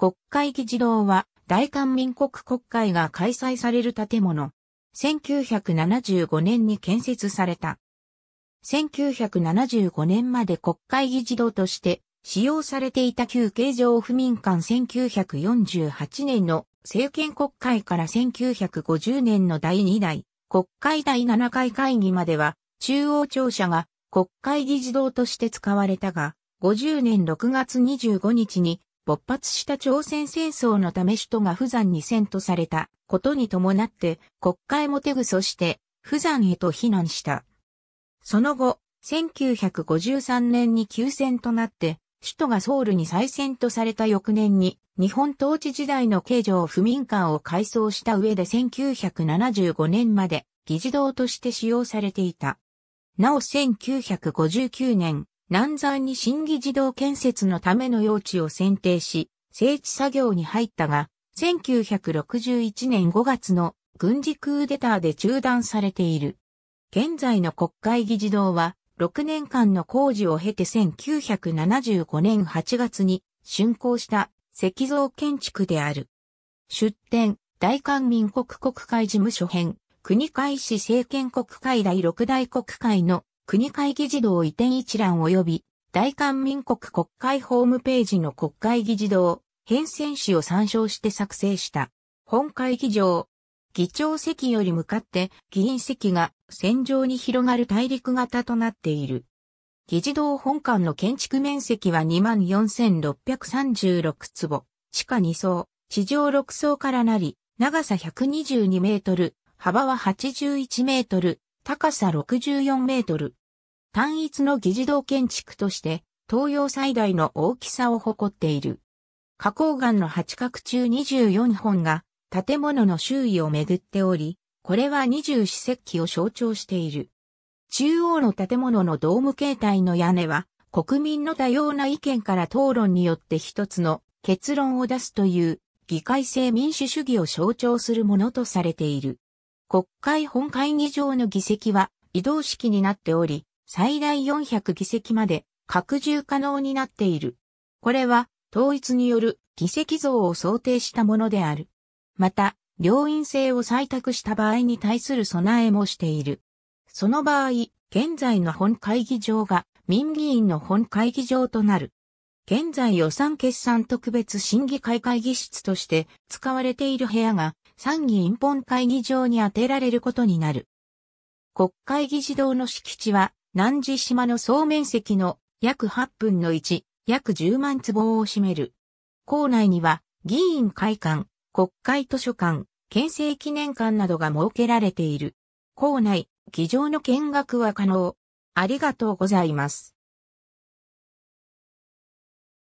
国会議事堂は大韓民国国会が開催される建物。1975年に建設された。1975年まで国会議事堂として使用されていた旧形状不民間1948年の政権国会から1950年の第2代国会第7回会議までは中央庁舎が国会議事堂として使われたが50年6月25日に勃発した朝鮮戦争のため首都が富山に遷都されたことに伴って国会も手ぐそして富山へと避難した。その後、1953年に休戦となって首都がソウルに再選とされた翌年に日本統治時代の形状不民館を改装した上で1975年まで議事堂として使用されていた。なお1959年、南山に新議児童建設のための用地を選定し、整地作業に入ったが、1961年5月の軍事クーデターで中断されている。現在の国会議事堂は、6年間の工事を経て1975年8月に竣工した石像建築である。出展、大韓民国国会事務所編、国会市政権国会第6大国会の国会議事堂移転一覧及び、大韓民国国会ホームページの国会議事堂、変遷紙を参照して作成した。本会議場。議長席より向かって議員席が戦場に広がる大陸型となっている。議事堂本館の建築面積は24,636坪、地下2層、地上6層からなり、長さ122メートル、幅は81メートル、高さ64メートル。単一の議事堂建築として東洋最大の大きさを誇っている。花崗岩の八角中24本が建物の周囲をめぐっており、これは二十四節気を象徴している。中央の建物のドーム形態の屋根は、国民の多様な意見から討論によって一つの結論を出すという議会制民主主義を象徴するものとされている。国会本会議場の議席は移動式になっており、最大400議席まで拡充可能になっている。これは統一による議席増を想定したものである。また、両院制を採択した場合に対する備えもしている。その場合、現在の本会議場が民議員の本会議場となる。現在予算決算特別審議会会議室として使われている部屋が参議院本会議場に充てられることになる。国会議事堂の敷地は南寺島の総面積の約8分の1、約10万坪を占める。校内には議員会館、国会図書館、県政記念館などが設けられている。校内、議場の見学は可能。ありがとうございます。